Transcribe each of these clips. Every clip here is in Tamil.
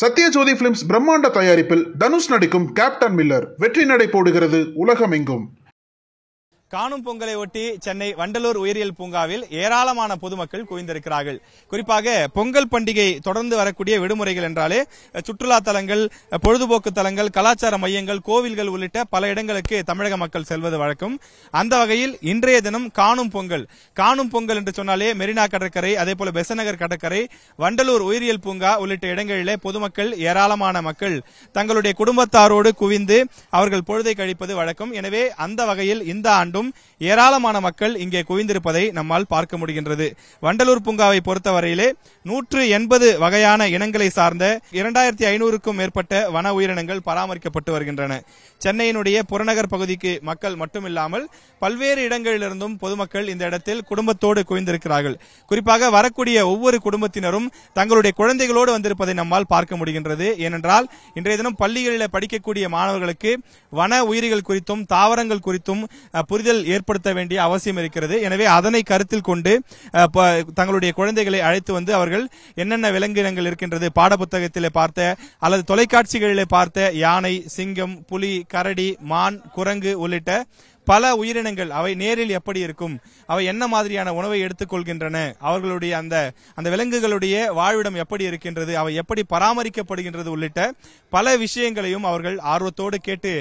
சத்யஜோதி பிலிம்ஸ் பிரம்மாண்ட தயாரிப்பில் தனுஷ் நடிக்கும் கேப்டன் மில்லர் வெற்றி நடை போடுகிறது உலகமெங்கும் காணும் பொங்கலை ஒட்டி சென்னை வண்டலூர் உயிரியல் பூங்காவில் ஏராளமான பொதுமக்கள் குவிந்திருக்கிறார்கள் குறிப்பாக பொங்கல் பண்டிகை தொடர்ந்து வரக்கூடிய விடுமுறைகள் என்றாலே சுற்றுலா தலங்கள் பொழுதுபோக்கு தலங்கள் கலாச்சார மையங்கள் கோவில்கள் உள்ளிட்ட பல இடங்களுக்கு தமிழக மக்கள் செல்வது வழக்கம் அந்த வகையில் இன்றைய தினம் காணும் பொங்கல் காணும் பொங்கல் என்று சொன்னாலே மெரினா கடற்கரை அதே போல பெசநகர் கடற்கரை வண்டலூர் உயிரியல் பூங்கா உள்ளிட்ட இடங்களிலே பொதுமக்கள் ஏராளமான மக்கள் தங்களுடைய குடும்பத்தாரோடு குவிந்து அவர்கள் பொழுதை கழிப்பது வழக்கம் எனவே அந்த வகையில் இந்த ஆண்டு கொண்டும் ஏராளமான மக்கள் இங்கே குவிந்திருப்பதை நம்மால் பார்க்க முடிகின்றது வண்டலூர் பூங்காவை பொறுத்தவரையிலே நூற்று எண்பது வகையான இனங்களை சார்ந்த இரண்டாயிரத்தி ஐநூறுக்கும் மேற்பட்ட வன உயிரினங்கள் பராமரிக்கப்பட்டு வருகின்றன சென்னையினுடைய புறநகர் பகுதிக்கு மக்கள் மட்டுமில்லாமல் பல்வேறு இடங்களிலிருந்தும் பொதுமக்கள் இந்த இடத்தில் குடும்பத்தோடு குவிந்திருக்கிறார்கள் குறிப்பாக வரக்கூடிய ஒவ்வொரு குடும்பத்தினரும் தங்களுடைய குழந்தைகளோடு வந்திருப்பதை நம்மால் பார்க்க முடிகின்றது ஏனென்றால் இன்றைய தினம் பள்ளிகளில் படிக்கக்கூடிய மாணவர்களுக்கு வன உயிரிகள் குறித்தும் தாவரங்கள் குறித்தும் புரிதல் புரிதல் ஏற்படுத்த வேண்டிய அவசியம் இருக்கிறது எனவே அதனை கருத்தில் கொண்டு தங்களுடைய குழந்தைகளை அழைத்து வந்து அவர்கள் என்னென்ன விலங்கினங்கள் இருக்கின்றது பாடப்புத்தகத்தில் பார்த்த அல்லது தொலைக்காட்சிகளில் பார்த்த யானை சிங்கம் புலி கரடி மான் குரங்கு உள்ளிட்ட பல உயிரினங்கள் அவை நேரில் எப்படி இருக்கும் அவை என்ன மாதிரியான உணவை எடுத்துக்கொள்கின்றன அவர்களுடைய அந்த அந்த விலங்குகளுடைய வாழ்விடம் எப்படி இருக்கின்றது அவை எப்படி பராமரிக்கப்படுகின்றது உள்ளிட்ட பல விஷயங்களையும் அவர்கள் ஆர்வத்தோடு கேட்டு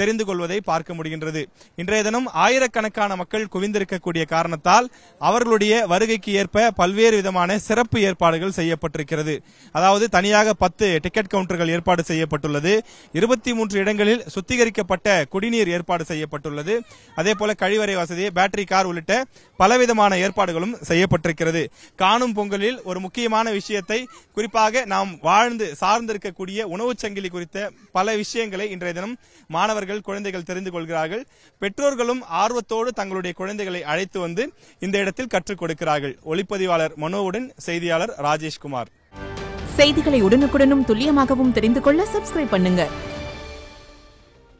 தெரிந்து கொள்வதை பார்க்க முடிகின்றது இன்றைய தினம் ஆயிரக்கணக்கான மக்கள் குவிந்திருக்கக்கூடிய காரணத்தால் அவர்களுடைய வருகைக்கு ஏற்ப பல்வேறு விதமான சிறப்பு ஏற்பாடுகள் செய்யப்பட்டிருக்கிறது அதாவது தனியாக பத்து டிக்கெட் கவுண்டர்கள் ஏற்பாடு செய்யப்பட்டுள்ளது இருபத்தி மூன்று இடங்களில் சுத்திகரிக்கப்பட்ட குடிநீர் ஏற்பாடு செய்யப்பட்டுள்ளது அதே போல கழிவறை வசதி பேட்டரி கார் உள்ளிட்ட பலவிதமான ஏற்பாடுகளும் செய்யப்பட்டிருக்கிறது காணும் பொங்கலில் ஒரு முக்கியமான விஷயத்தை குறிப்பாக நாம் வாழ்ந்து சார்ந்திருக்கக்கூடிய உணவுச் சங்கிலி குறித்த பல விஷயங்களை இன்றைய தினம் மாணவர்கள் கொள்கிறார்கள் குழந்தைகள் தெரிந்து கொள்கிறார்கள் பெற்றோர்களும் ஆர்வத்தோடு தங்களுடைய குழந்தைகளை அழைத்து வந்து இந்த இடத்தில் கற்றுக் கொடுக்கிறார்கள் ஒளிப்பதிவாளர் மனோவுடன் செய்தியாளர் ராஜேஷ்குமார் செய்திகளை உடனுக்குடனும் துல்லியமாகவும் தெரிந்து கொள்ள சப்ஸ்கிரைப் பண்ணுங்க